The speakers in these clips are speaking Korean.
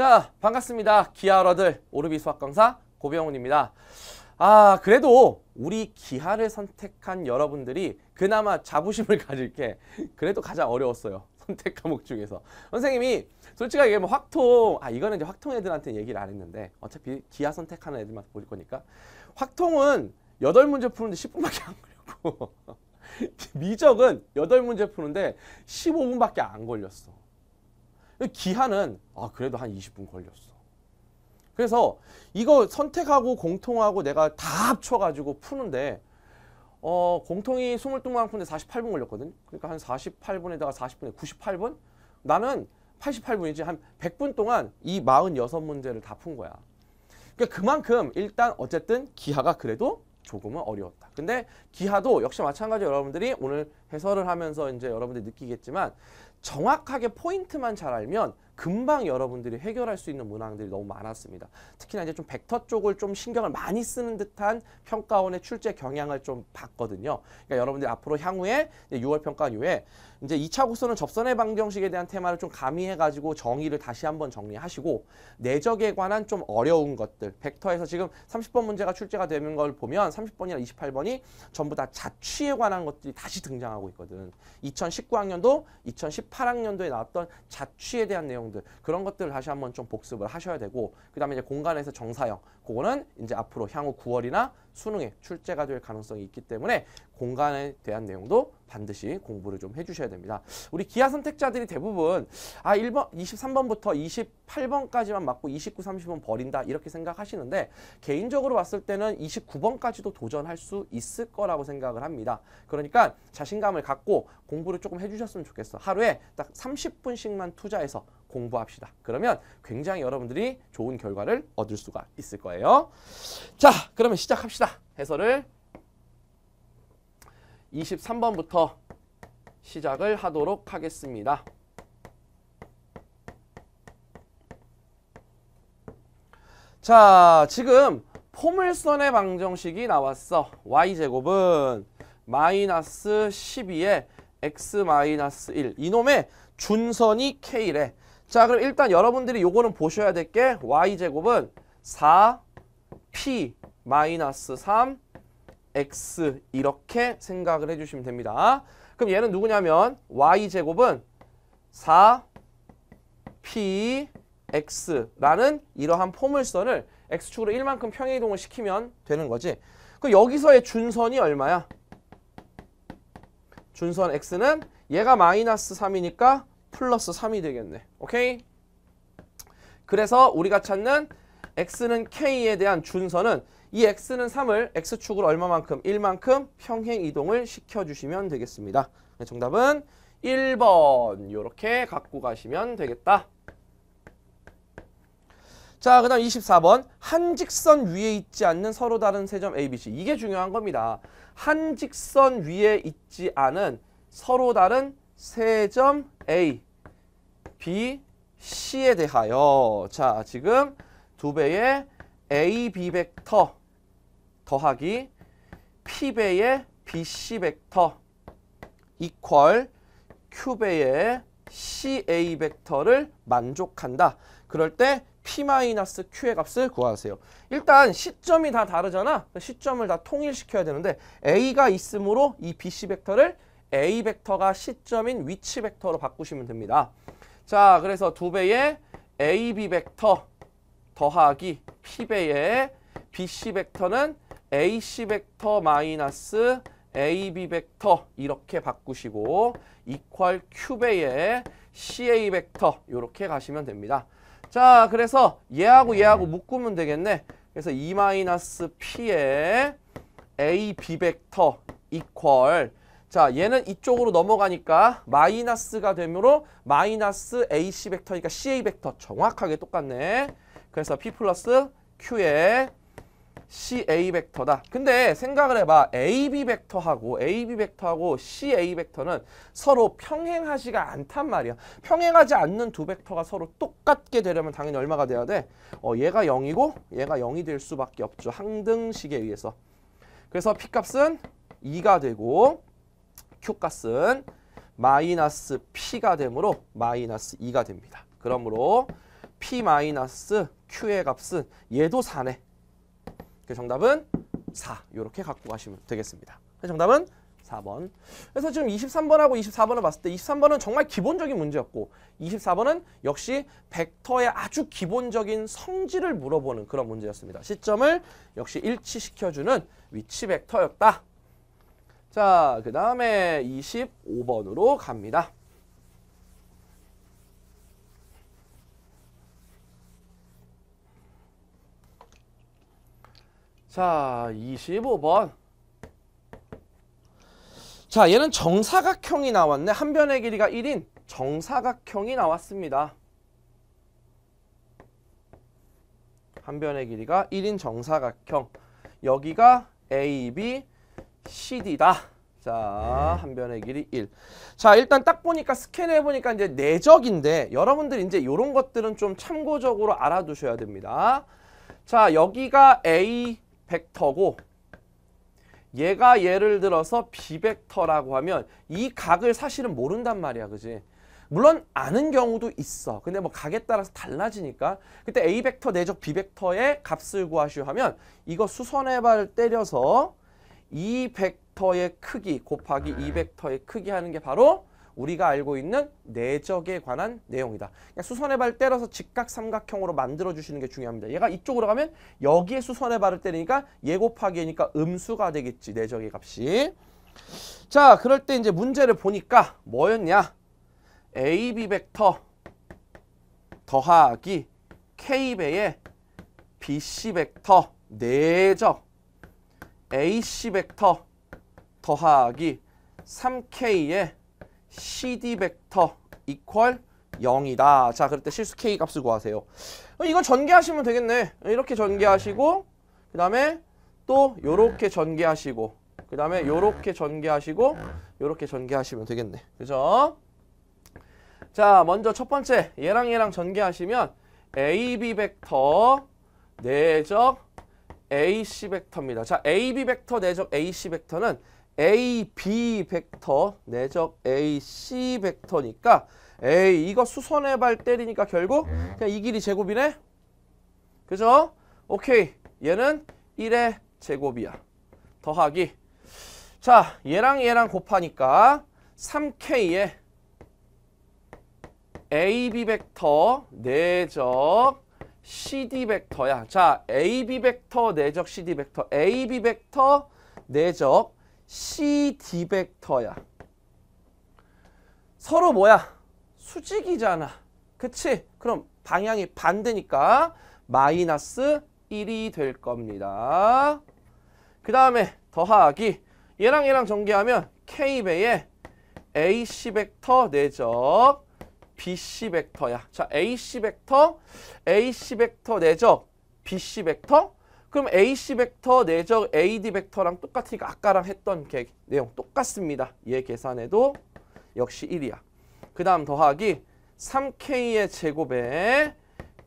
자 반갑습니다 기아러들 오르비 수학 강사 고병훈입니다 아 그래도 우리 기아를 선택한 여러분들이 그나마 자부심을 가질 게 그래도 가장 어려웠어요 선택 과목 중에서 선생님이 솔직하게 뭐 확통 아 이거는 이제 확통 애들한테 얘기를 안 했는데 어차피 기아 선택하는 애들만 볼 거니까 확통은 여덟 문제 푸는데 10분밖에 안 걸렸고 미적은 여덟 문제 푸는데 15분밖에 안 걸렸어 기한은 아 그래도 한 20분 걸렸어. 그래서 이거 선택하고 공통하고 내가 다 합쳐가지고 푸는데 어 공통이 22만 푸는데 48분 걸렸거든. 그러니까 한 48분에다가 40분에 98분? 나는 88분이지 한 100분 동안 이 46문제를 다 푼 거야. 그러니까 그만큼 일단 어쨌든 기하가 그래도 조금은 어려웠다. 근데 기하도 역시 마찬가지로 여러분들이 오늘 해설을 하면서 이제 여러분들이 느끼겠지만 정확하게 포인트만 잘 알면 금방 여러분들이 해결할 수 있는 문항들이 너무 많았습니다. 특히나 이제 좀 벡터 쪽을 좀 신경을 많이 쓰는 듯한 평가원의 출제 경향을 좀 봤거든요. 그러니까 여러분들이 앞으로 향후에 6월 평가원 이후에 이제 2차 곡선은 접선의 방정식에 대한 테마를 좀 가미해가지고 정의를 다시 한번 정리하시고 내적에 관한 좀 어려운 것들 벡터에서 지금 30번 문제가 출제가 되는 걸 보면 30번이나 28번이 전부 다 자취에 관한 것들이 다시 등장하고 있거든. 2019학년도 2018학년도에 나왔던 자취에 대한 내용들 그런 것들을 다시 한번 좀 복습을 하셔야 되고 그 다음에 이제 공간에서 정사형 그거는 이제 앞으로 향후 9월이나 수능에 출제가 될 가능성이 있기 때문에 공간에 대한 내용도 반드시 공부를 좀 해주셔야 됩니다. 우리 기아 선택자들이 대부분 아 1번, 23번부터 28번까지만 맞고 29, 30번 버린다 이렇게 생각하시는데 개인적으로 봤을 때는 29번까지도 도전할 수 있을 거라고 생각을 합니다. 그러니까 자신감을 갖고 공부를 조금 해주셨으면 좋겠어. 하루에 딱 30분씩만 투자해서 공부합시다. 그러면 굉장히 여러분들이 좋은 결과를 얻을 수가 있을 거예요. 자, 그러면 시작합시다. 해설을 23번부터 시작을 하도록 하겠습니다. 자, 지금 포물선의 방정식이 나왔어. y제곱은 마이너스 12에 x 마이너스 1. 이놈의 준선이 k래. 자 그럼 일단 여러분들이 요거는 보셔야 될 게 y제곱은 4p 마이너스 3 x 이렇게 생각을 해주시면 됩니다. 그럼 얘는 누구냐면 y제곱은 4px라는 이러한 포물선을 x축으로 1만큼 평행이동을 시키면 되는 거지. 그럼 여기서의 준선이 얼마야? 준선 x는 얘가 마이너스 3이니까 플러스 3이 되겠네. 오케이? 그래서 우리가 찾는 x는 k에 대한 준서는이 x는 3을 x축으로 얼마만큼? 1만큼 평행 이동을 시켜주시면 되겠습니다. 네, 정답은 1번 이렇게 갖고 가시면 되겠다. 자, 그 다음 24번 한 직선 위에 있지 않는 서로 다른 세 점 ABC 이게 중요한 겁니다. 한 직선 위에 있지 않은 서로 다른 세점 A, B, C에 대하여 자 지금 두 배의 A, B 벡터 더하기 P 배의 B, C 벡터 이퀄 Q 배의 C, A 벡터를 만족한다. 그럴 때 P-Q의 값을 구하세요. 일단 시점이 다 다르잖아. 시점을 다 통일시켜야 되는데 A가 있으므로 이 BC 벡터를 A 벡터가 시점인 위치 벡터로 바꾸시면 됩니다. 자, 그래서 두배의 AB 벡터 더하기 P배의 BC 벡터는 AC 벡터 마이너스 AB 벡터 이렇게 바꾸시고 이퀄 Q배의 CA 벡터 이렇게 가시면 됩니다. 자, 그래서 얘하고 얘하고 묶으면 되겠네. 그래서 E-P의 AB 벡터 이퀄 자 얘는 이쪽으로 넘어가니까 마이너스가 되므로 마이너스 AC 벡터니까 CA 벡터 정확하게 똑같네. 그래서 P 플러스 Q의 CA 벡터다. 근데 생각을 해봐. AB 벡터하고 AB 벡터하고 CA 벡터는 서로 평행하지가 않단 말이야. 평행하지 않는 두 벡터가 서로 똑같게 되려면 당연히 얼마가 돼야 돼? 어, 얘가 0이고 얘가 0이 될 수밖에 없죠. 항등식에 의해서. 그래서 P값은 2가 되고 q 가스 마이너스 P가 되므로 마이너스 2가 됩니다. 그러므로 P 마이너스 Q의 값은 얘도 4네. 그 정답은 4 이렇게 갖고 가시면 되겠습니다. 그 정답은 4번. 그래서 지금 23번하고 24번을 봤을 때 23번은 정말 기본적인 문제였고 24번은 역시 벡터의 아주 기본적인 성질을 물어보는 그런 문제였습니다. 시점을 역시 일치시켜주는 위치 벡터였다. 자, 그 다음에 25번으로 갑니다. 자, 25번. 자, 얘는 정사각형이 나왔네. 한 변의 길이가 1인 정사각형이 나왔습니다. 한 변의 길이가 1인 정사각형. 여기가 AB, CD다. 자, 네. 한 변의 길이 1. 자, 일단 딱 보니까 스캔해 보니까 이제 내적인데 여러분들 이제 이런 것들은 좀 참고적으로 알아두셔야 됩니다. 자, 여기가 A 벡터고 얘가 예를 들어서 B 벡터라고 하면 이 각을 사실은 모른단 말이야. 그지 물론 아는 경우도 있어. 근데 뭐 각에 따라서 달라지니까 그때 A 벡터 내적 B 벡터의 값을 구하시오 하면 이거 수선해발 때려서 이 벡터의 크기 곱하기 이 네. 벡터의 크기 하는 게 바로 우리가 알고 있는 내적에 관한 내용이다. 그러니까 수선의 발 때려서 직각 삼각형으로 만들어 주시는 게 중요합니다. 얘가 이쪽으로 가면 여기에 수선의 발을 때리니까 예 곱하기니까 음수가 되겠지. 내적의 값이. 자, 그럴 때 이제 문제를 보니까 뭐였냐? AB 벡터 더하기 K배의 BC 벡터 내적 AC 벡터 더하기 3K의 CD 벡터 이퀄 0이다. 자, 그럴 때 실수 K 값을 구하세요. 어, 이건 전개하시면 되겠네. 이렇게 전개하시고 그 다음에 또이렇게 전개하시고 그 다음에 이렇게 전개하시고 이렇게 전개하시면 되겠네. 그죠? 자, 먼저 첫 번째 얘랑 얘랑 전개하시면 AB 벡터 내적 AC 벡터입니다. 자, AB 벡터 내적 AC 벡터는 AB 벡터 내적 AC 벡터니까 A 이 이거 수선의 발 때리니까 결국 그냥 이 길이 제곱이네. 그죠? 오케이. 얘는 1의 제곱이야. 더하기. 자, 얘랑 얘랑 곱하니까 3K의 AB 벡터 내적 CD 벡터야. 자, AB 벡터 내적 CD 벡터. AB 벡터 내적 CD 벡터야. 서로 뭐야? 수직이잖아. 그치? 그럼 방향이 반대니까 마이너스 1이 될 겁니다. 그 다음에 더하기. 얘랑 얘랑 전개하면 K배의 AC 벡터 내적 BC 벡터야. 자, AC 벡터, AC 벡터 내적 BC 벡터. 그럼 AC 벡터 내적 AD 벡터랑 똑같으니까 아까랑 했던 개, 내용 똑같습니다. 얘 계산해도 역시 1이야. 그 다음 더하기 3K의 제곱에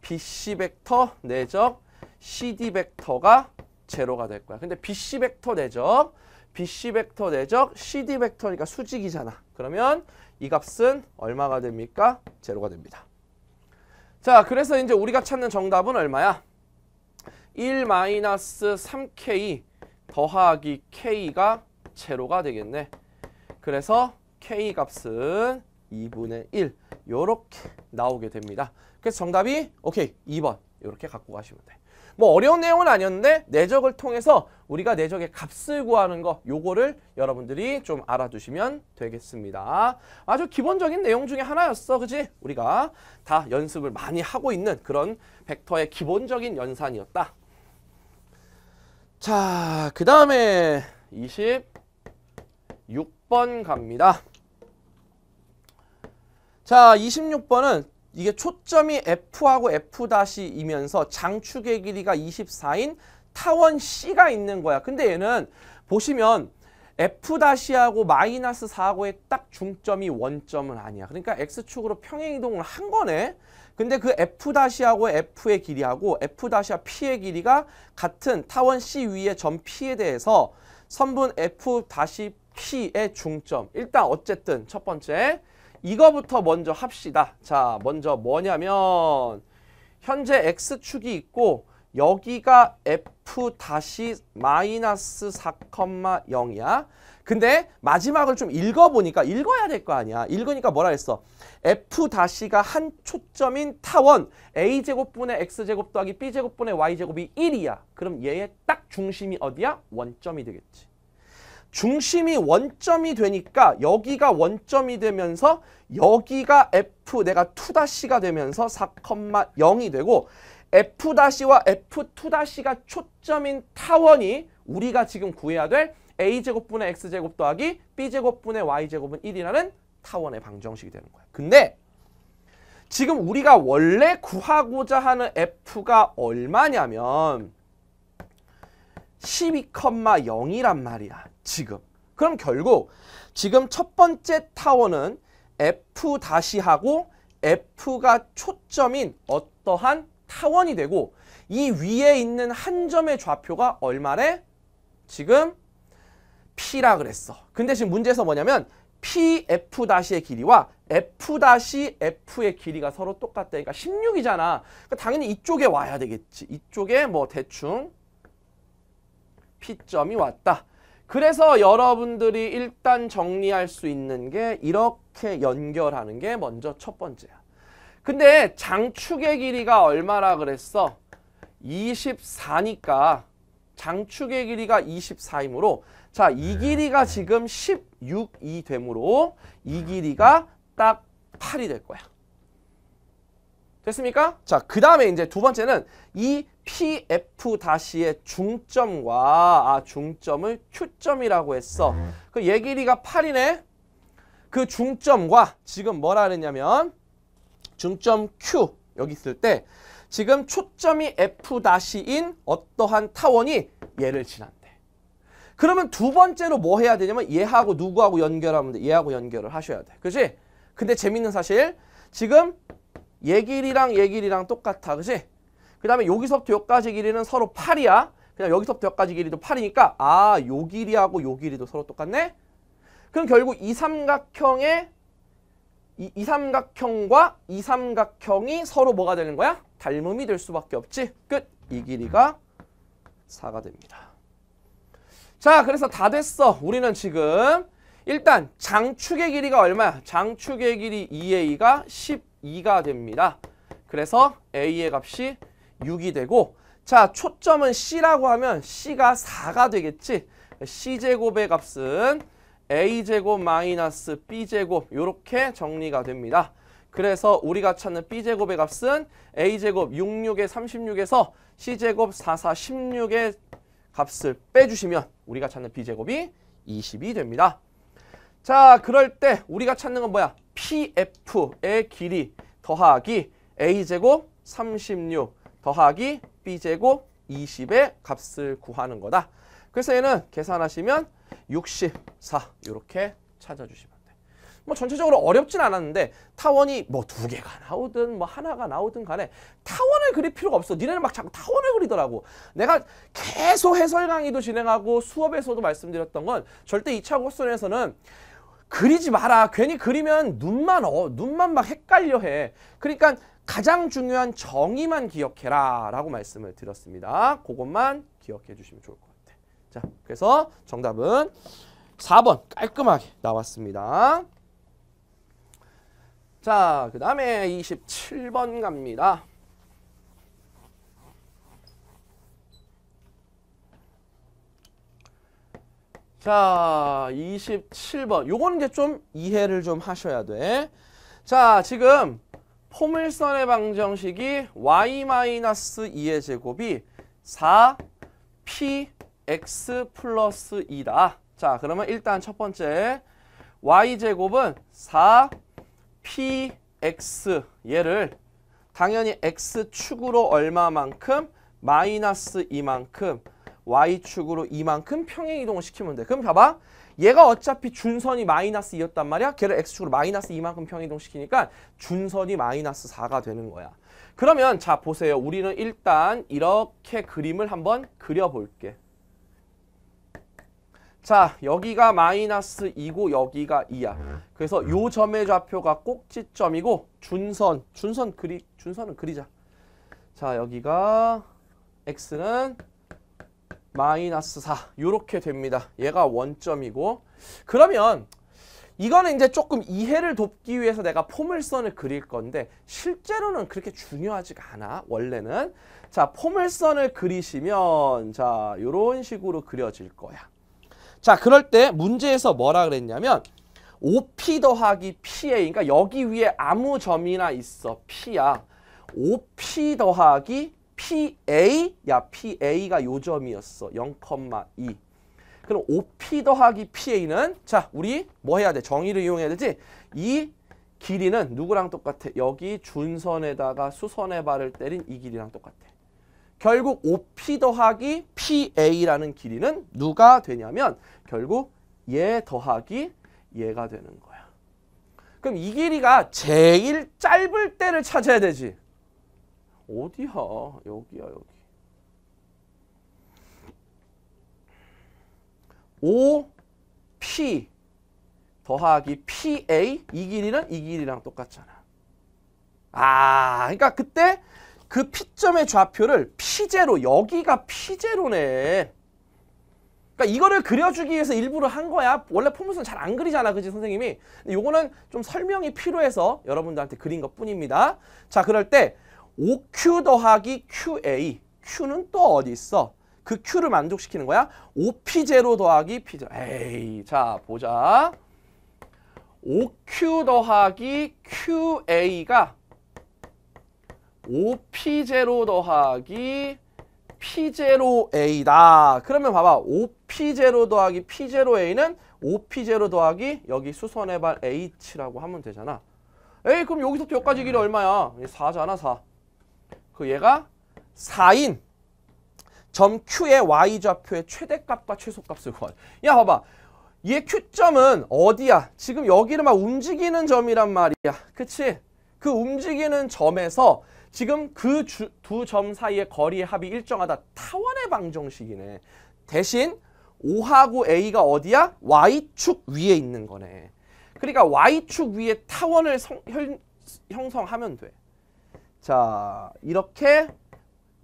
BC 벡터 내적 CD 벡터가 제로가 될 거야. 근데 BC 벡터 내적, BC 벡터 내적, CD 벡터니까 수직이잖아. 그러면 이 값은 얼마가 됩니까? 제로가 됩니다. 자, 그래서 이제 우리가 찾는 정답은 얼마야? 1-3k 더하기 k가 제로가 되겠네. 그래서 k 값은 2분의 1 이렇게 나오게 됩니다. 그래서 정답이 오케이 2번 이렇게 갖고 가시면 돼. 뭐 어려운 내용은 아니었는데 내적을 통해서 우리가 내적의 값을 구하는 거 요거를 여러분들이 좀 알아두시면 되겠습니다. 아주 기본적인 내용 중에 하나였어. 그지 우리가 다 연습을 많이 하고 있는 그런 벡터의 기본적인 연산이었다. 자, 그 다음에 26번 갑니다. 자, 26번은 이게 초점이 F하고 F'이면서 장축의 길이가 24인 타원 C가 있는 거야. 근데 얘는 보시면 F'하고 마이너스 4하고의 딱 중점이 원점은 아니야. 그러니까 X축으로 평행이동을 한 거네. 근데 그 F'하고 F의 길이하고 F'와 P의 길이가 같은 타원 C 위의 점 P에 대해서 선분 F-P의 중점. 일단 어쨌든 첫 번째 이거부터 먼저 합시다. 자, 먼저 뭐냐면 현재 x축이 있고 여기가 f 다시 마이너스 4,0이야. 근데 마지막을 좀 읽어보니까 읽어야 될 거 아니야. 읽으니까 뭐라 했어? f 다시가 한 초점인 타원 a 제곱분의 x 제곱 더하기 b 제곱분의 y 제곱이 1이야. 그럼 얘의 딱 중심이 어디야? 원점이 되겠지. 중심이 원점이 되니까 여기가 원점이 되면서 여기가 f 내가 2-가 되면서 4,0이 되고 f-와 f2-가 초점인 타원이 우리가 지금 구해야 될 a제곱분의 x제곱 더하기 b제곱분의 y제곱은 1이라는 타원의 방정식이 되는 거야. 근데 지금 우리가 원래 구하고자 하는 f가 얼마냐면 12,0이란 말이야. 지금. 그럼 결국 지금 첫 번째 타원은 F-하고 F가 초점인 어떠한 타원이 되고 이 위에 있는 한 점의 좌표가 얼마래? 지금 P라 그랬어. 근데 지금 문제에서 뭐냐면 PF-의 다시 길이와 F-F의 길이가 서로 똑같다니까 그 16이잖아. 그러니까 당연히 이쪽에 와야 되겠지. 이쪽에 뭐 대충 P점이 왔다. 그래서 여러분들이 일단 정리할 수 있는 게 이렇게 연결하는 게 먼저 첫 번째야. 근데 장축의 길이가 얼마라 그랬어? 24니까 장축의 길이가 24이므로 자, 이 네. 길이가 지금 16이 되므로 이 길이가 딱 8이 될 거야. 됐습니까? 자, 그 다음에 이제 두 번째는 이 PF-의 중점과 아 중점을 Q점이라고 했어. 그예길이가 8이네. 그 중점과 지금 뭐라 그랬냐면 중점 Q 여기 있을 때 지금 초점이 F-인 어떠한 타원이 얘를 지난대. 그러면 두 번째로 뭐 해야 되냐면 얘하고 누구하고 연결하면 돼. 얘하고 연결을 하셔야 돼. 그지 근데 재밌는 사실 지금 예길이랑예길이랑 똑같아. 그지 그 다음에 여기서부터 여기까지 길이는 서로 8이야. 그냥 여기서부터 여기까지 길이도 8이니까 아, 요 길이하고 요 길이도 서로 똑같네? 그럼 결국 이 삼각형의 이, 이 삼각형과 이 삼각형이 서로 뭐가 되는 거야? 닮음이 될 수밖에 없지. 끝. 이 길이가 4가 됩니다. 자, 그래서 다 됐어. 우리는 지금 일단 장축의 길이가 얼마야? 장축의 길이 2a가 12가 됩니다. 그래서 a의 값이 6이 되고 자 초점은 C라고 하면 C가 4가 되겠지 C제곱의 값은 A제곱 마이너스 B제곱 이렇게 정리가 됩니다 그래서 우리가 찾는 B제곱의 값은 A제곱 66에 36에서 C제곱 44 16의 값을 빼주시면 우리가 찾는 B제곱이 20이 됩니다 자 그럴 때 우리가 찾는 건 뭐야? PF의 길이 더하기 A제곱 36 더하기 b제곱 20의 값을 구하는 거다. 그래서 얘는 계산하시면 64 이렇게 찾아주시면 돼. 뭐 전체적으로 어렵진 않았는데 타원이 뭐 두 개가 나오든 뭐 하나가 나오든 간에 타원을 그릴 필요가 없어. 니네는 막 자꾸 타원을 그리더라고. 내가 계속 해설 강의도 진행하고 수업에서도 말씀드렸던 건 절대 2차 고선에서는 그리지 마라. 괜히 그리면 눈만 어, 눈만 막 헷갈려 해. 그러니까 가장 중요한 정의만 기억해라 라고 말씀을 드렸습니다. 그것만 기억해 주시면 좋을 것 같아요. 자, 그래서 정답은 4번 깔끔하게 나왔습니다. 자, 그 다음에 27번 갑니다. 자, 27번. 요거는 이제 좀 이해를 좀 하셔야 돼. 자, 지금 포물선의 방정식이 y-2의 제곱이 4px 플러스 2다. 자, 그러면 일단 첫 번째 y제곱은 4px 얘를 당연히 x축으로 얼마만큼 마이너스 이만큼 y축으로 이만큼 평행이동을 시키면 돼. 그럼 봐봐. 얘가 어차피 준선이 마이너스 2였단 말이야. 걔를 x축으로 마이너스 2만큼 평이동시키니까 준선이 마이너스 4가 되는 거야. 그러면 자 보세요. 우리는 일단 이렇게 그림을 한번 그려볼게. 자 여기가 마이너스 2고 여기가 2야. 그래서 요 점의 좌표가 꼭지점이고 준선, 준선 그리, 준선은 그리자. 자 여기가 x는 마이너스 4 이렇게 됩니다. 얘가 원점이고 그러면 이거는 이제 조금 이해를 돕기 위해서 내가 포물선을 그릴 건데 실제로는 그렇게 중요하지가 않아 원래는 자 포물선을 그리시면 자 요런 식으로 그려질 거야 자 그럴 때 문제에서 뭐라 그랬냐면 5p 더하기 pA 그러니까 여기 위에 아무 점이나 있어 p야 5p 더하기 PA? 야, PA가 요점이었어. 0,2. 그럼 o p 더하기 PA는 자, 우리 뭐 해야 돼? 정의를 이용해야 되지? 이 길이는 누구랑 똑같아? 여기 준선에다가 수선의 발을 때린 이 길이랑 똑같아. 결국 o p 더하기 PA라는 길이는 누가 되냐면 결국 얘 더하기 얘가 되는 거야. 그럼 이 길이가 제일 짧을 때를 찾아야 되지. 어디야? 여기야, 여기. 5P 더하기 PA 이 길이는 이 길이랑 똑같잖아. 아, 그러니까 그때 그 P점의 좌표를 P제로 여기가 P제로네. 그러니까 이거를 그려주기 위해서 일부러 한 거야. 원래 포물선 잘 안 그리잖아. 그지 선생님이. 요거는 좀 설명이 필요해서 여러분들한테 그린 것 뿐입니다. 자, 그럴 때 5Q 더하기 QA. Q는 또 어디 있어? 그 Q를 만족시키는 거야. 5P0 더하기 P0. 에이, 자, 보자. 5Q 더하기 QA가 5P0 더하기 P0A다. 그러면 봐봐. 5P0 더하기 P0A는 5P0 더하기 여기 수선해발 H라고 하면 되잖아. 에이, 그럼 여기서부터 여기까지 길이 얼마야? 4잖아, 4. 그 얘가 4인 점 Q의 Y좌표의 최대값과 최소값을 구하자. 야 봐봐. 얘 Q점은 어디야? 지금 여기를 막 움직이는 점이란 말이야. 그치? 그 움직이는 점에서 지금 그 두 점 사이의 거리의 합이 일정하다. 타원의 방정식이네. 대신 O하고 A가 어디야? Y축 위에 있는 거네. 그러니까 Y축 위에 타원을 성, 형, 형성하면 돼. 자 이렇게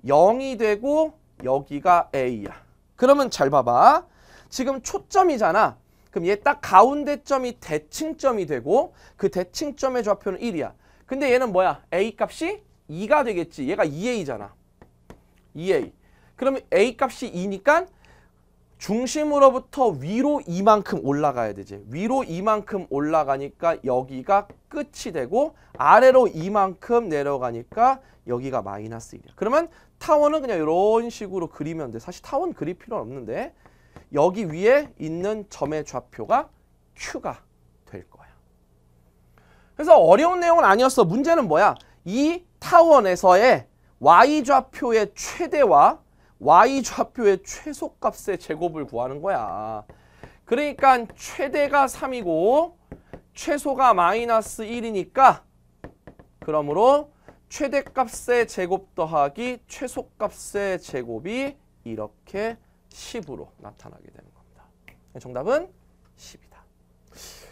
0이 되고 여기가 A야. 그러면 잘 봐봐. 지금 초점이잖아. 그럼 얘 딱 가운데 점이 대칭점이 되고 그 대칭점의 좌표는 1이야. 근데 얘는 뭐야? A 값이 2가 되겠지. 얘가 2A잖아. 2A. 그러면 A 값이 2니까 중심으로부터 위로 이만큼 올라가야 되지. 위로 이만큼 올라가니까 여기가 끝이 되고 아래로 이만큼 내려가니까 여기가 마이너스 1이야. 그러면 타원은 그냥 이런 식으로 그리면 돼. 사실 타원 그릴 필요는 없는데 여기 위에 있는 점의 좌표가 Q가 될 거야. 그래서 어려운 내용은 아니었어. 문제는 뭐야? 이 타원에서의 Y좌표의 최대와 y 좌표의 최소값의 제곱을 구하는 거야. 그러니까 최대가 3이고 최소가 마이너스 1이니까 그러므로 최대값의 제곱 더하기 최소값의 제곱이 이렇게 10으로 나타나게 되는 겁니다. 정답은 10이다.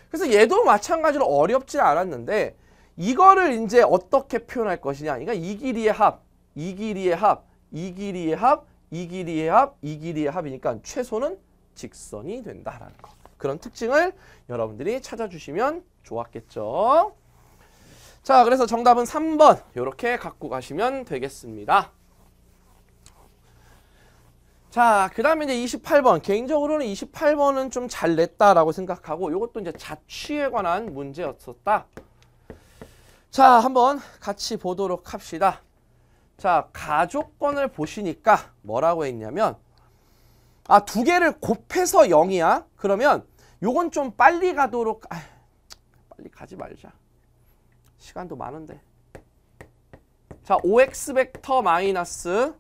그래서 얘도 마찬가지로 어렵지 않았는데 이거를 이제 어떻게 표현할 것이냐 그러니까 이 길이의 합, 이 길이의 합, 이 길이의 합, 이 길이의 합, 이 길이의 합이니까 최소는 직선이 된다라는 거. 그런 특징을 여러분들이 찾아주시면 좋았겠죠. 자, 그래서 정답은 3번 이렇게 갖고 가시면 되겠습니다. 자, 그 다음에 이제 28번. 개인적으로는 28번은 좀 잘 냈다라고 생각하고 이것도 이제 자취에 관한 문제였었다. 자, 한번 같이 보도록 합시다. 자, 가족권을 보시니까 뭐라고 했냐면 아, 두 개를 곱해서 0이야? 그러면 요건 좀 빨리 가도록 아, 빨리 가지 말자. 시간도 많은데. 자, 5x 벡터 마이너스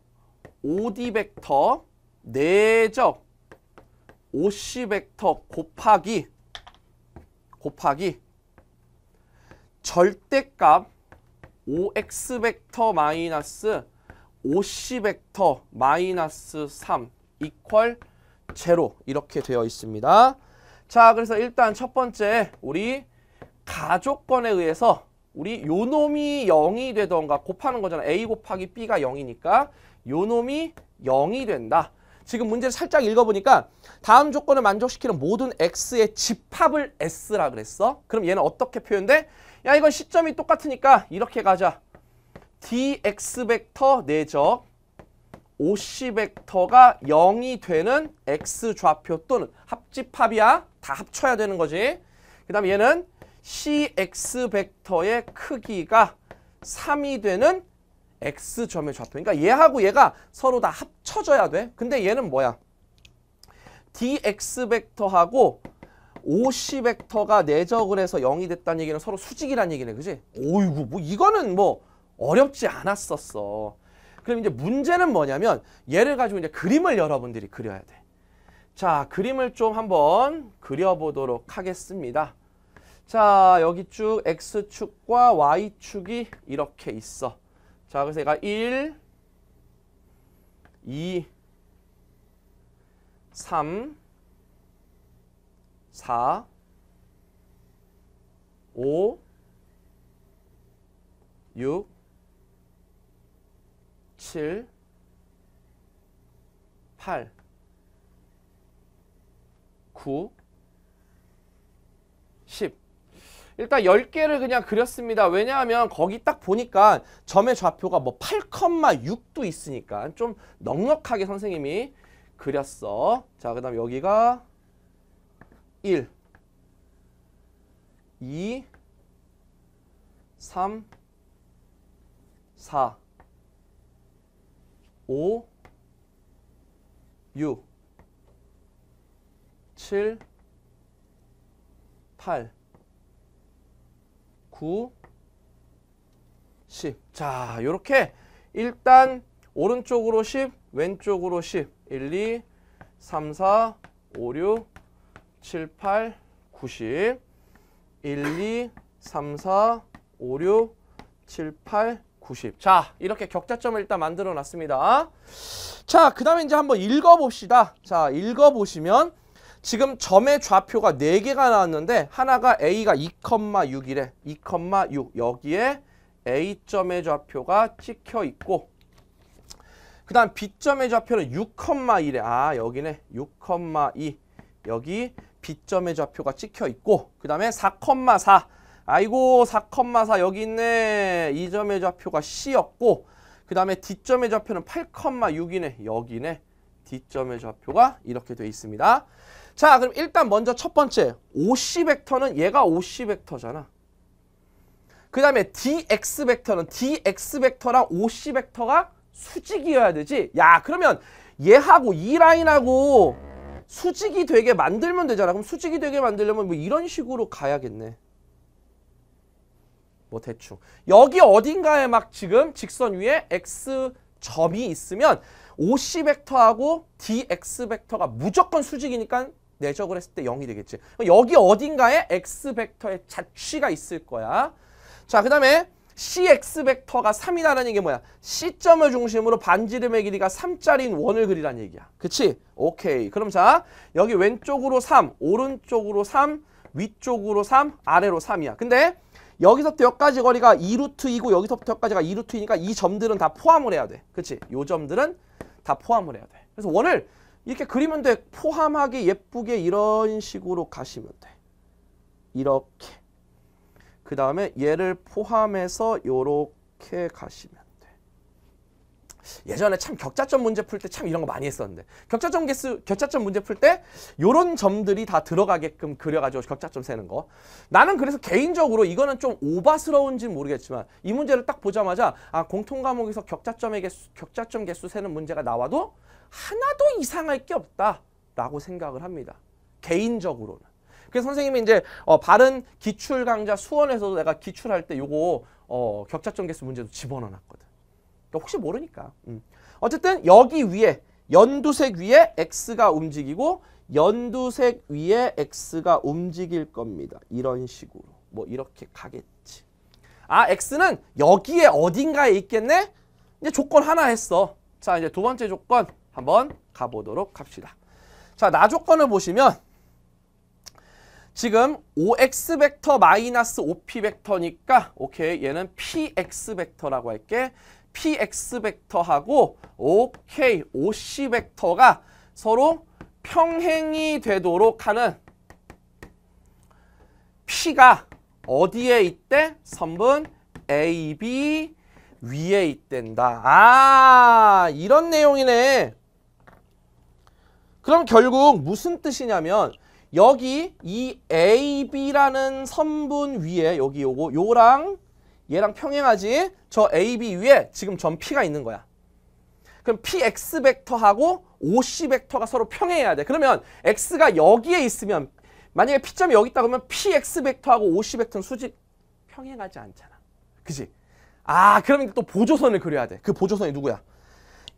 5d 벡터 내적 5c 벡터 곱하기 곱하기 절대값 5x 벡터 마이너스 5c 벡터 마이너스 3 이퀄 제로 이렇게 되어 있습니다. 자 그래서 일단 첫 번째 우리 가족건에 의해서 우리 요놈이 0이 되던가 곱하는 거잖아. A 곱하기 B가 0이니까 요놈이 0이 된다. 지금 문제를 살짝 읽어보니까 다음 조건을 만족시키는 모든 X의 집합을 S라 그랬어. 그럼 얘는 어떻게 표현돼? 야 이건 시점이 똑같으니까 이렇게 가자. dx 벡터 내적 OC 벡터가 0이 되는 x 좌표 또는 합집합이야. 다 합쳐야 되는 거지. 그 다음 에 얘는 CX 벡터의 크기가 3이 되는 X점의 좌표. 그러니까 얘하고 얘가 서로 다 합쳐져야 돼. 근데 얘는 뭐야? DX 벡터하고 5 0 벡터가 내적을 해서 0이 됐다는 얘기는 서로 수직이란 얘기네 그지? 오이구 뭐 이거는 뭐 어렵지 않았었어 그럼 이제 문제는 뭐냐면 얘를 가지고 이제 그림을 여러분들이 그려야 돼자 그림을 좀 한번 그려보도록 하겠습니다 자 여기 쭉 X축과 Y축이 이렇게 있어 자 그래서 얘가 1 2 3 4, 5, 6, 7, 8, 9, 10 일단 10개를 그냥 그렸습니다. 왜냐하면 거기 딱 보니까 점의 좌표가 뭐 8,6도 있으니까 좀 넉넉하게 선생님이 그렸어. 자, 그 다음 여기가 1 2 3 4 5 6 7 8 9 10. 자, 이렇게 일단 오른쪽으로 10, 왼쪽으로 10. 1 2 3 4 5 6 7, 8, 90 1, 2, 3, 4, 5, 6, 7, 8, 90. 자, 이렇게 격자점을 일단 만들어 놨습니다. 자, 그 다음에 이제 한번 읽어봅시다. 자, 읽어보시면 지금 점의 좌표가 4개가 나왔는데 하나가 A가 2,6이래. 2,6 여기에 A점의 좌표가 찍혀 있고 그 다음 B점의 좌표는 6,1에 아 여기네 6,2 여기 B점의 좌표가 찍혀 있고 그 다음에 4,4 아이고 4,4 여기 있네. 이 점의 좌표가 C였고 그 다음에 D점의 좌표는 8,6이네. 여기네. D점의 좌표가 이렇게 돼 있습니다. 자 그럼 일단 먼저 첫 번째 OC 벡터는 얘가 OC 벡터잖아. 그 다음에 DX 벡터는 DX 벡터랑 OC 벡터가 수직이어야 되지. 야 그러면 얘하고 이 라인하고 수직이 되게 만들면 되잖아. 그럼 수직이 되게 만들려면 뭐 이런 식으로 가야겠네. 뭐 대충. 여기 어딘가에 막 지금 직선 위에 x 점이 있으면 OC 벡터하고 DX 벡터가 무조건 수직이니까 내적을 했을 때 0이 되겠지. 여기 어딘가에 X 벡터의 자취가 있을 거야. 자, 그 다음에 CX 벡터가 3이라는 게 뭐야? C점을 중심으로 반지름의 길이가 3짜리인 원을 그리란 얘기야. 그치? 오케이. 그럼 자, 여기 왼쪽으로 3, 오른쪽으로 3, 위쪽으로 3, 아래로 3이야. 근데 여기서부터 여기까지 거리가 2루트이고 여기서부터 여기까지가 2루트이니까 이 점들은 다 포함을 해야 돼. 그치? 요 점들은 다 포함을 해야 돼. 그래서 원을 이렇게 그리면 돼. 포함하기 예쁘게 이런 식으로 가시면 돼. 이렇게. 그 다음에 얘를 포함해서 이렇게 가시면 돼. 예전에 참 격자점 문제 풀 때 참 이런 거 많이 했었는데 격자점 개수 격자점 문제 풀 때 요런 점들이 다 들어가게끔 그려가지고 격자점 세는 거 나는 그래서 개인적으로 이거는 좀오바스러운지 모르겠지만 이 문제를 딱 보자마자 아 공통 과목에서 격자점의 개수 격자점 개수 세는 문제가 나와도 하나도 이상할 게 없다 라고 생각을 합니다 개인적으로는 그래서 선생님이 이제 어, 바른 기출 강좌 수원에서도 내가 기출할 때 요거 어, 격차점 개수 문제도 집어넣어 놨거든. 그러니까 혹시 모르니까. 음. 어쨌든 여기 위에 연두색 위에 x가 움직이고 연두색 위에 x가 움직일 겁니다. 이런 식으로. 뭐 이렇게 가겠지. 아, x는 여기에 어딘가에 있겠네? 이제 조건 하나 했어. 자, 이제 두 번째 조건 한번 가보도록 합시다. 자, 나 조건을 보시면 지금 OX 벡터 마이너스 OP 벡터니까 오케이 얘는 PX 벡터라고 할게. PX 벡터하고 오케이 OC 벡터가 서로 평행이 되도록 하는 P가 어디에 있대? 선분 AB 위에 있댄다. 아 이런 내용이네. 그럼 결국 무슨 뜻이냐면 여기 이 AB라는 선분 위에 여기 요거 요랑 얘랑 평행하지 저 AB 위에 지금 전 P가 있는 거야. 그럼 PX 벡터하고 OC 벡터가 서로 평행해야 돼. 그러면 X가 여기에 있으면 만약에 P점이 여기 있다 그러면 PX 벡터하고 OC 벡터는 수직 평행하지 않잖아. 그지? 아 그럼 러또 보조선을 그려야 돼. 그 보조선이 누구야?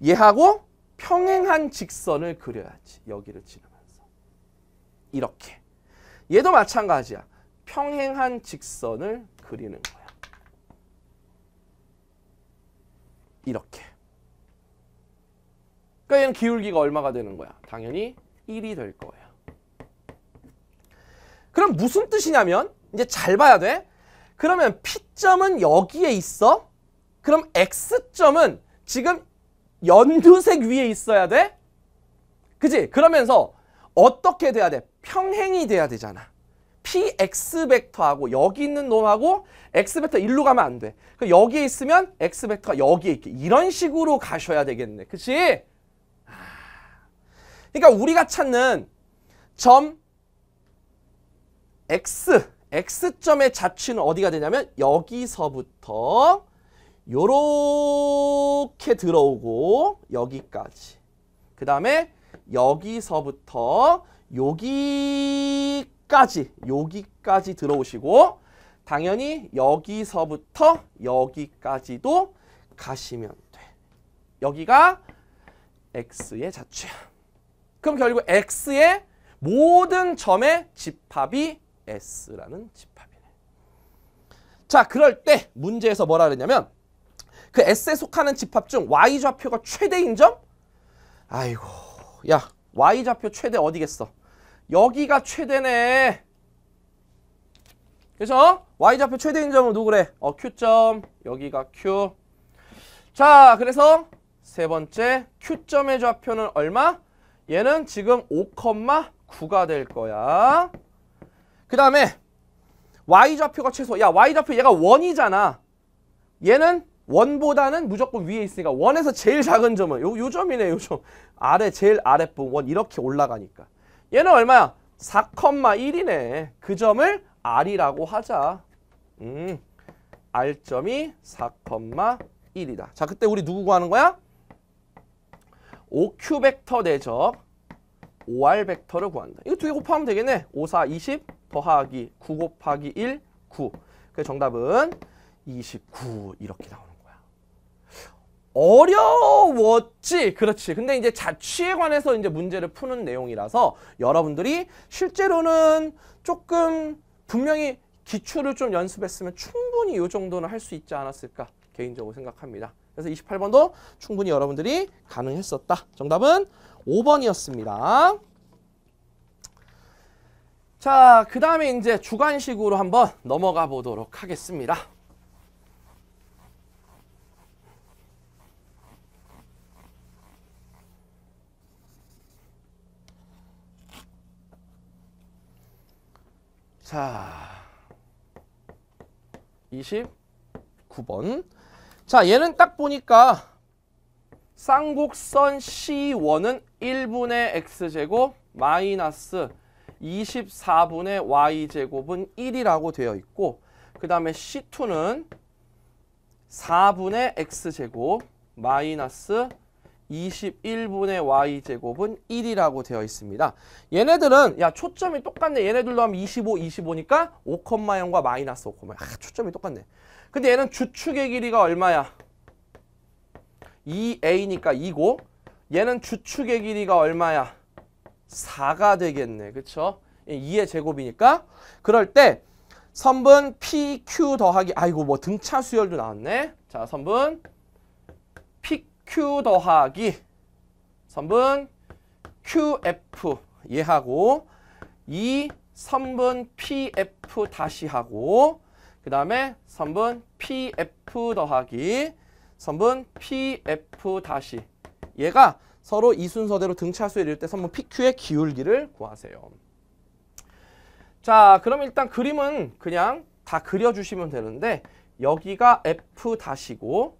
얘하고 평행한 직선을 그려야지. 여기를 지나. 이렇게. 얘도 마찬가지야. 평행한 직선을 그리는 거야. 이렇게. 그러니까 얘는 기울기가 얼마가 되는 거야? 당연히 1이 될 거야. 그럼 무슨 뜻이냐면 이제 잘 봐야 돼. 그러면 P점은 여기에 있어. 그럼 X점은 지금 연두색 위에 있어야 돼. 그지? 그러면서 어떻게 돼야 돼? 평행이 돼야 되잖아. px 벡터하고 여기 있는 놈하고 x 벡터 일로 가면 안 돼. 그 여기에 있으면 x 벡터가 여기에 있게 이런 식으로 가셔야 되겠네. 그치? 아. 그러니까 우리가 찾는 점 x, x점의 자취는 어디가 되냐면 여기서부터 요렇게 들어오고 여기까지 그 다음에 여기서부터 여기까지 여기까지 들어오시고 당연히 여기서부터 여기까지도 가시면 돼. 여기가 x의 자취야. 그럼 결국 x의 모든 점의 집합이 s라는 집합이네. 자, 그럴 때 문제에서 뭐라 그랬냐면 그 s에 속하는 집합 중 y 좌표가 최대인 점? 아이고, 야, y 좌표 최대 어디겠어? 여기가 최대네. 그래서 y좌표 최대인 점은 누구래? 어, q점 여기가 q. 자, 그래서 세 번째 q점의 좌표는 얼마? 얘는 지금 5,9가 될 거야. 그 다음에 y좌표가 최소. 야, y좌표 얘가 원이잖아. 얘는 원보다는 무조건 위에 있으니까 원에서 제일 작은 점은 요, 요 점이네, 요 점. 아래, 제일 아랫부분 원 이렇게 올라가니까. 얘는 얼마야? 4,1이네. 그 점을 R이라고 하자. 음, R점이 4,1이다. 자, 그때 우리 누구 구하는 거야? OQ 벡터 내적 OR 벡터를 구한다. 이거 두 개 곱하면 되겠네. 5, 4, 20 더하기 9 곱하기 1, 9. 그래서 정답은 29 이렇게 나오다 어려웠지. 그렇지. 근데 이제 자취에 관해서 이제 문제를 푸는 내용이라서 여러분들이 실제로는 조금 분명히 기출을 좀 연습했으면 충분히 이 정도는 할 수 있지 않았을까 개인적으로 생각합니다. 그래서 28번도 충분히 여러분들이 가능했었다. 정답은 5번이었습니다. 자, 그 다음에 이제 주관식으로 한번 넘어가 보도록 하겠습니다. 자, 29번. 자, 얘는 딱 보니까 쌍곡선 C1은 1분의 X제곱 마이너스 24분의 Y제곱은 1이라고 되어 있고 그 다음에 C2는 4분의 X제곱 마이너스 21분의 y제곱은 1이라고 되어 있습니다. 얘네들은 야 초점이 똑같네. 얘네들로 하면 25, 25니까 5,0과 마이너스 5, 아 초점이 똑같네. 근데 얘는 주축의 길이가 얼마야? 2a니까 2고 얘는 주축의 길이가 얼마야? 4가 되겠네. 그쵸? 2의 예, 제곱이니까 그럴 때 선분 PQ 더하기 아이고 뭐 등차 수열도 나왔네. 자 선분 Q 더하기 3분 QF 얘하고 2 3분 PF 다시 하고 그 다음에 3분 PF 더하기 3분 PF 다시 얘가 서로 이 순서대로 등차수에 이를 때3분 PQ의 기울기를 구하세요. 자 그럼 일단 그림은 그냥 다 그려주시면 되는데 여기가 F 다시고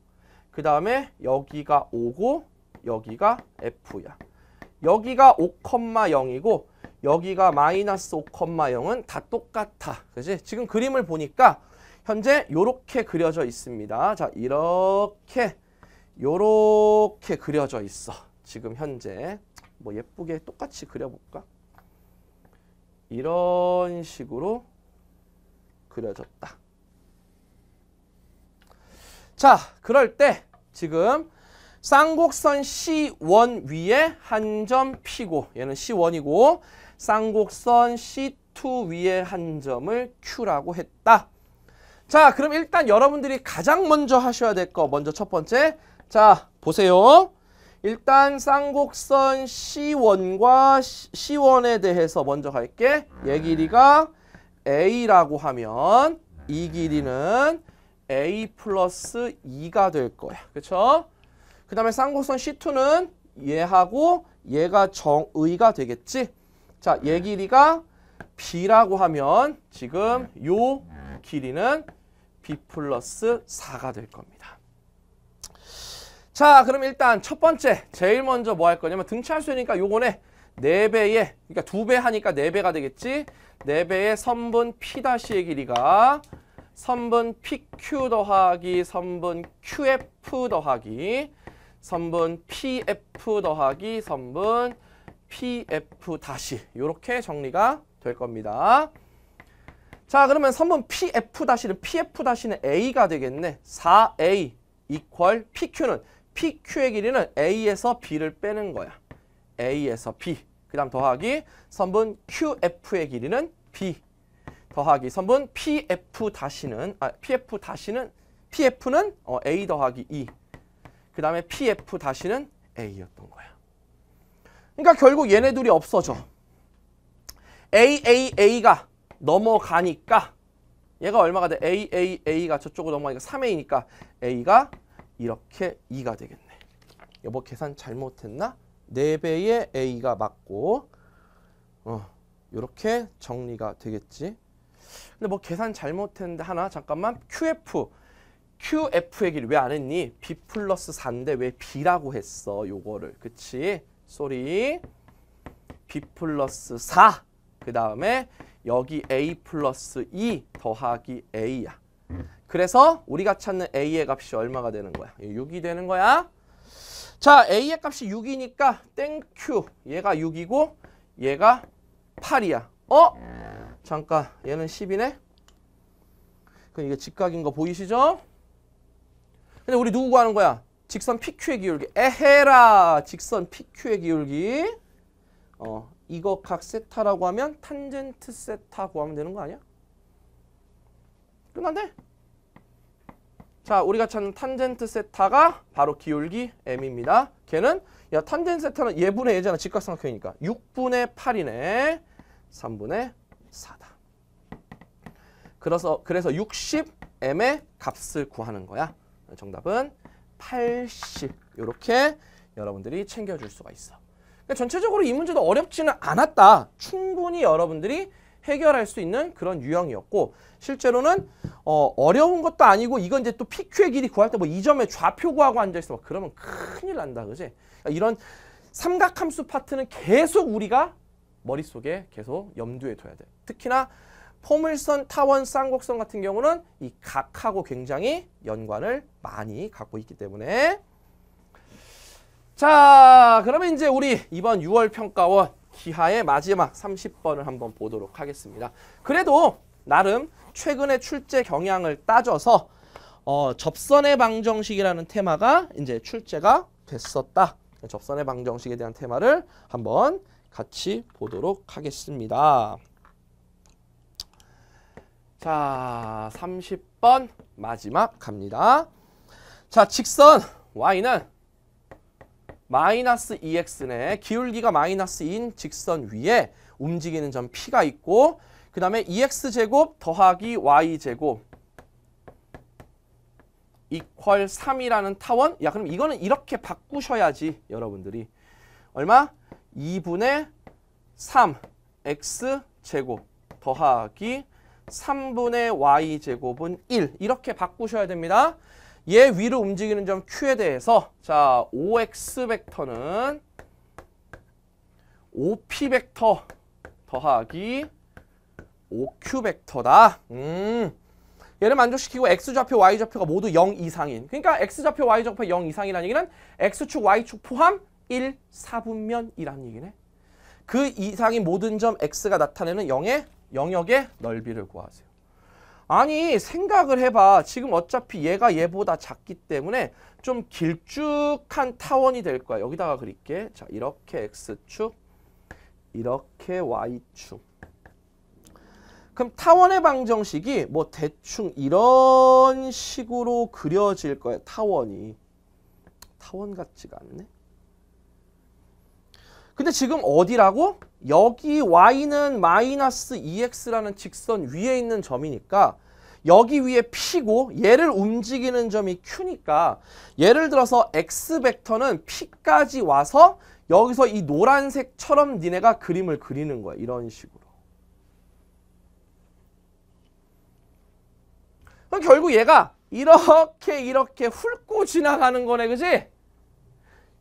그 다음에 여기가 5고 여기가 F야. 여기가 5,0이고 여기가 마이너스 5,0은 다 똑같아. 그지? 지금 그림을 보니까 현재 이렇게 그려져 있습니다. 자, 이렇게 이렇게 그려져 있어. 지금 현재 뭐 예쁘게 똑같이 그려볼까? 이런 식으로 그려졌다. 자, 그럴 때 지금 쌍곡선 C1 위에 한 점 P고 얘는 C1이고 쌍곡선 C2 위에 한 점을 Q라고 했다. 자, 그럼 일단 여러분들이 가장 먼저 하셔야 될 거 먼저 첫 번째 자, 보세요. 일단 쌍곡선 C1과 C1에 대해서 먼저 갈게. 얘 길이가 A라고 하면 이 길이는 a 플러스 2가 될 거야. 그렇죠? 그 다음에 쌍곡선 C2는 얘하고 얘가 정의가 되겠지? 자, 얘 네. 길이가 B라고 하면 지금 네. 요 네. 길이는 B 플러스 4가 될 겁니다. 자, 그럼 일단 첫 번째 제일 먼저 뭐 할 거냐면 등차수니까 있으 요거네 4배에 그러니까 2배 하니까 4배가 되겠지? 4배의 선분 P'의 길이가 선분 PQ 더하기 선분 QF 더하기 선분 PF 더하기 선분 PF 다시 이렇게 정리가 될 겁니다. 자 그러면 선분 PF 다시는 PF 다시는 A가 되겠네. 4A 이퀄 PQ는 PQ의 길이는 A에서 B를 빼는 거야. A에서 B. 그 다음 더하기 선분 QF의 길이는 B. 더하기 선분 PF 다시는 아 PF 다시는 PF는 어, A 더하기 2. E. 그 다음에 PF 다시는 A였던 거야. 그러니까 결국 얘네 둘이 없어져. AAA가 넘어가니까 얘가 얼마가 돼? AAA가 저쪽으로 넘어가니까 3A니까 A가 이렇게 2가 되겠네. 여보 계산 잘못했나? 4배의 A가 맞고 어, 이렇게 정리가 되겠지. 근데 뭐 계산 잘못했는데 하나 잠깐만 QF q f 얘기를 왜 안 했니? B 플러스 4인데 왜 B라고 했어 요거를 그치? 쏘리 B 플러스 4 그 다음에 여기 A 플러스 2 e 더하기 A야 그래서 우리가 찾는 A의 값이 얼마가 되는 거야? 6이 되는 거야 자 A의 값이 6이니까 땡큐 얘가 6이고 얘가 8이야 어? 예. 잠깐 얘는 10이네? 그럼 이게 직각인 거 보이시죠? 근데 우리 누구 구하는 거야? 직선 PQ의 기울기. 에헤라! 직선 PQ의 기울기. 어, 이거 각 세타라고 하면 탄젠트 세타 구하면 되는 거 아니야? 끝난데? 자, 우리가 찾는 탄젠트 세타가 바로 기울기 M입니다. 걔는 야 탄젠트 세타는 예분의 예잖아. 직각삼각형이니까. 6분의 8이네. 3분의 4다. 그래서, 그래서 60m의 값을 구하는 거야. 정답은 80. 이렇게 여러분들이 챙겨줄 수가 있어. 그러니까 전체적으로 이 문제도 어렵지는 않았다. 충분히 여러분들이 해결할 수 있는 그런 유형이었고 실제로는 어, 어려운 것도 아니고 이건 이제 또 PQ의 길이 구할 때 뭐 이점에 좌표 구하고 앉아있어 그러면 큰일 난다 그지? 그러니까 이런 삼각함수 파트는 계속 우리가 머릿속에 계속 염두에 둬야 돼. 특히나 포물선, 타원, 쌍곡선 같은 경우는 이 각하고 굉장히 연관을 많이 갖고 있기 때문에 자 그러면 이제 우리 이번 6월 평가원 기하의 마지막 30번을 한번 보도록 하겠습니다. 그래도 나름 최근의 출제 경향을 따져서 어, 접선의 방정식이라는 테마가 이제 출제가 됐었다. 접선의 방정식에 대한 테마를 한번 같이 보도록 하겠습니다. 자, 30번 마지막 갑니다. 자, 직선 y는 마이너스 2x네. 기울기가 마이너스 2인 직선 위에 움직이는 점 p가 있고 그 다음에 2x제곱 더하기 y제곱 이퀄 3이라는 타원? 야 그럼 이거는 이렇게 바꾸셔야지 여러분들이 얼마? 2분의 3x 제곱 더하기 3분의 y 제곱은 1 이렇게 바꾸셔야 됩니다. 얘 위로 움직이는 점 q에 대해서 자 o x 벡터는 o p 벡터 더하기 o q 벡터다. 음. 얘를 만족시키고 x좌표, y좌표가 모두 0 이상인 그러니까 x좌표, y좌표 0 이상이라는 얘기는 x축, y축 포함 1 4분면이라는 얘기네. 그 이상의 모든 점 x가 나타내는 0의 영역의 넓이를 구하세요. 아니 생각을 해봐. 지금 어차피 얘가 얘보다 작기 때문에 좀 길쭉한 타원이 될 거야. 여기다가 그릴게. 자 이렇게 x축 이렇게 y축 그럼 타원의 방정식이 뭐 대충 이런 식으로 그려질 거예요. 타원이. 타원 같지가 않네. 근데 지금 어디라고? 여기 y는 마이너스 e x 라는 직선 위에 있는 점이니까 여기 위에 p고 얘를 움직이는 점이 q니까 예를 들어서 x 벡터는 p까지 와서 여기서 이 노란색처럼 니네가 그림을 그리는 거야. 이런 식으로. 그럼 결국 얘가 이렇게 이렇게 훑고 지나가는 거네. 그지?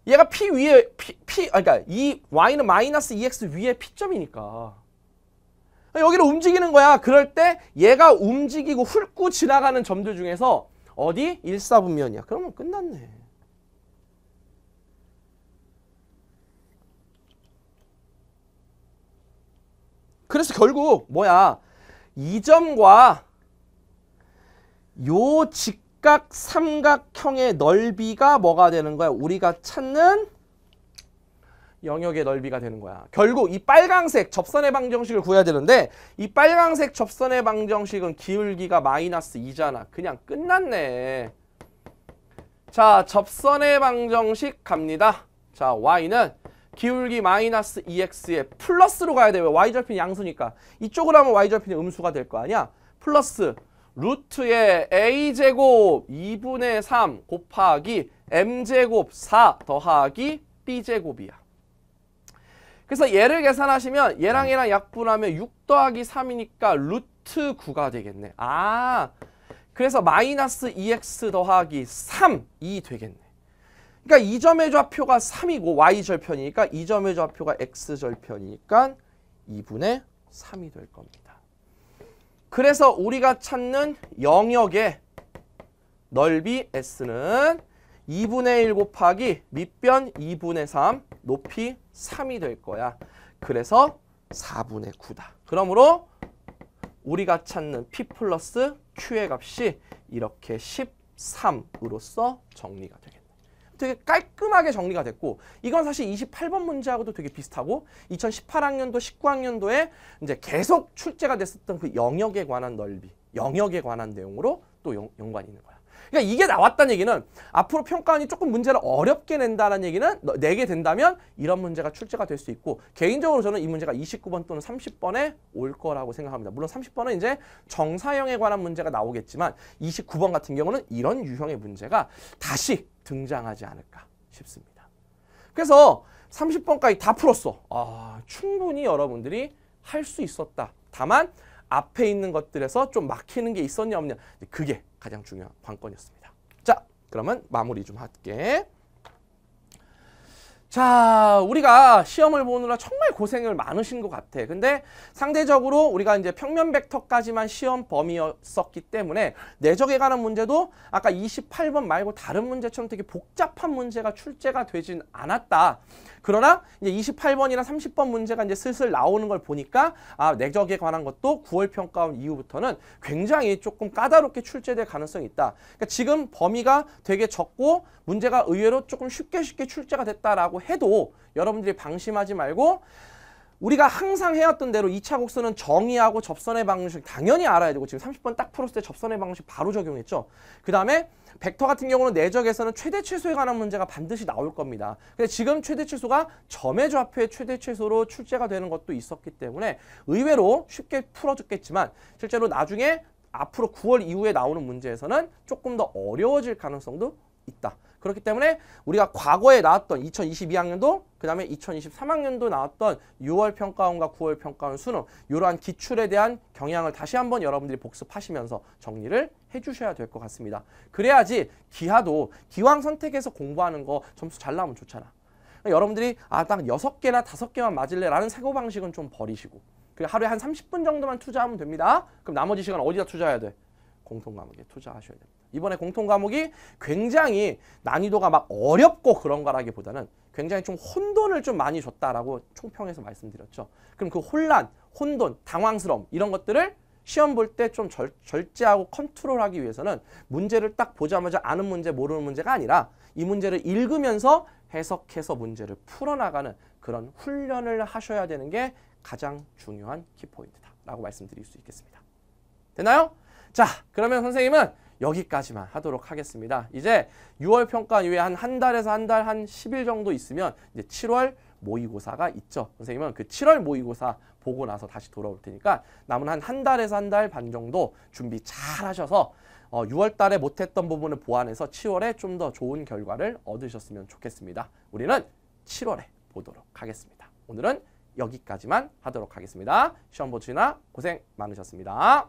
얘가 p 위에 p, p 아, 그러니까 이 y는 마이너스 ex 위에 p점이니까 여기를 움직이는 거야. 그럴 때 얘가 움직이고 훑고 지나가는 점들 중에서 어디 일사분면이야. 그러면 끝났네. 그래서 결국 뭐야? 이 점과 요직 직각 삼각형의 넓이가 뭐가 되는 거야? 우리가 찾는 영역의 넓이가 되는 거야. 결국 이 빨강색 접선의 방정식을 구해야 되는데 이 빨강색 접선의 방정식은 기울기가 마이너스 이잖아 그냥 끝났네. 자, 접선의 방정식 갑니다. 자, y는 기울기 마이너스 e x 에 플러스로 가야 돼요. y절편이 양수니까. 이쪽으로 하면 y절편이 음수가 될 거 아니야? 플러스 루트의 a제곱 2분의 3 곱하기 m제곱 4 더하기 b제곱이야. 그래서 얘를 계산하시면 얘랑 네. 얘랑 약분하면 6 더하기 3이니까 루트 9가 되겠네. 아, 그래서 마이너스 2x 더하기 3이 되겠네. 그러니까 이 점의 좌표가 3이고 y절편이니까 이 점의 좌표가 x절편이니까 2분의 3이 될 겁니다. 그래서 우리가 찾는 영역의 넓이 S는 2분의 1 곱하기 밑변 2분의 3, 높이 3이 될 거야. 그래서 4분의 9다. 그러므로 우리가 찾는 P 플러스 Q의 값이 이렇게 13으로서 정리가 되겠다. 되게 깔끔하게 정리가 됐고 이건 사실 28번 문제하고도 되게 비슷하고 2018학년도 19학년도에 이제 계속 출제가 됐었던 그 영역에 관한 넓이 영역에 관한 내용으로 또 연, 연관이 있는 거야. 그러니까 이게 나왔다는 얘기는 앞으로 평가원이 조금 문제를 어렵게 낸다는 얘기는 내게 된다면 이런 문제가 출제가 될 수 있고 개인적으로 저는 이 문제가 29번 또는 30번에 올 거라고 생각합니다. 물론 30번은 이제 정사형에 관한 문제가 나오겠지만 29번 같은 경우는 이런 유형의 문제가 다시 등장하지 않을까 싶습니다. 그래서 30번까지 다 풀었어. 아, 충분히 여러분들이 할 수 있었다. 다만 앞에 있는 것들에서 좀 막히는 게 있었냐 없냐 그게 가장 중요한 관건이었습니다. 자 그러면 마무리 좀 할게. 자, 우리가 시험을 보느라 정말 고생을 많으신 것 같아. 근데 상대적으로 우리가 이제 평면 벡터까지만 시험 범위였었기 때문에 내적에 관한 문제도 아까 28번 말고 다른 문제처럼 되게 복잡한 문제가 출제가 되진 않았다. 그러나 이제 28번이나 30번 문제가 이제 슬슬 나오는 걸 보니까 아, 내적에 관한 것도 9월 평가원 이후부터는 굉장히 조금 까다롭게 출제될 가능성이 있다. 그러니까 지금 범위가 되게 적고 문제가 의외로 조금 쉽게 쉽게 출제가 됐다라고 있다고 해도 여러분들이 방심하지 말고 우리가 항상 해왔던 대로 2차 곡선은 정의하고 접선의 방식 당연히 알아야 되고 지금 30번 딱 풀었을 때 접선의 방식 바로 적용했죠. 그 다음에 벡터 같은 경우는 내적에서는 최대 최소에 관한 문제가 반드시 나올 겁니다. 근데 지금 최대 최소가 점의 좌표의 최대 최소로 출제가 되는 것도 있었기 때문에 의외로 쉽게 풀어줬겠지만 실제로 나중에 앞으로 9월 이후에 나오는 문제에서는 조금 더 어려워질 가능성도 있다. 그렇기 때문에 우리가 과거에 나왔던 2022학년도 그다음에 2023학년도 나왔던 6월 평가원과 9월 평가원 수능 이러한 기출에 대한 경향을 다시 한번 여러분들이 복습하시면서 정리를 해주셔야 될 것 같습니다. 그래야지 기하도 기왕 선택해서 공부하는 거 점수 잘 나오면 좋잖아. 그러니까 여러분들이 아 딱 여섯 개나 다섯 개만 맞을래라는 사고방식은 좀 버리시고 그고 하루에 한 30분 정도만 투자하면 됩니다. 그럼 나머지 시간 어디다 투자해야 돼? 공통 과목에 투자하셔야 됩니다. 이번에 공통 과목이 굉장히 난이도가 막 어렵고 그런 거라기보다는 굉장히 좀 혼돈을 좀 많이 줬다라고 총평에서 말씀드렸죠. 그럼 그 혼란, 혼돈, 당황스러움 이런 것들을 시험 볼 때 좀 절제하고 컨트롤하기 위해서는 문제를 딱 보자마자 아는 문제 모르는 문제가 아니라 이 문제를 읽으면서 해석해서 문제를 풀어나가는 그런 훈련을 하셔야 되는 게 가장 중요한 키포인트다라고 말씀드릴 수 있겠습니다. 됐나요? 자 그러면 선생님은 여기까지만 하도록 하겠습니다. 이제 6월 평가 이후에 한 한 달에서 한 달한 한 10일 정도 있으면 이제 7월 모의고사가 있죠. 선생님은 그 7월 모의고사 보고 나서 다시 돌아올 테니까 남은 한 한 달에서 한 달 반 정도 준비 잘 하셔서 어, 6월 달에 못했던 부분을 보완해서 7월에 좀 더 좋은 결과를 얻으셨으면 좋겠습니다. 우리는 7월에 보도록 하겠습니다. 오늘은 여기까지만 하도록 하겠습니다. 시험 보시나 고생 많으셨습니다.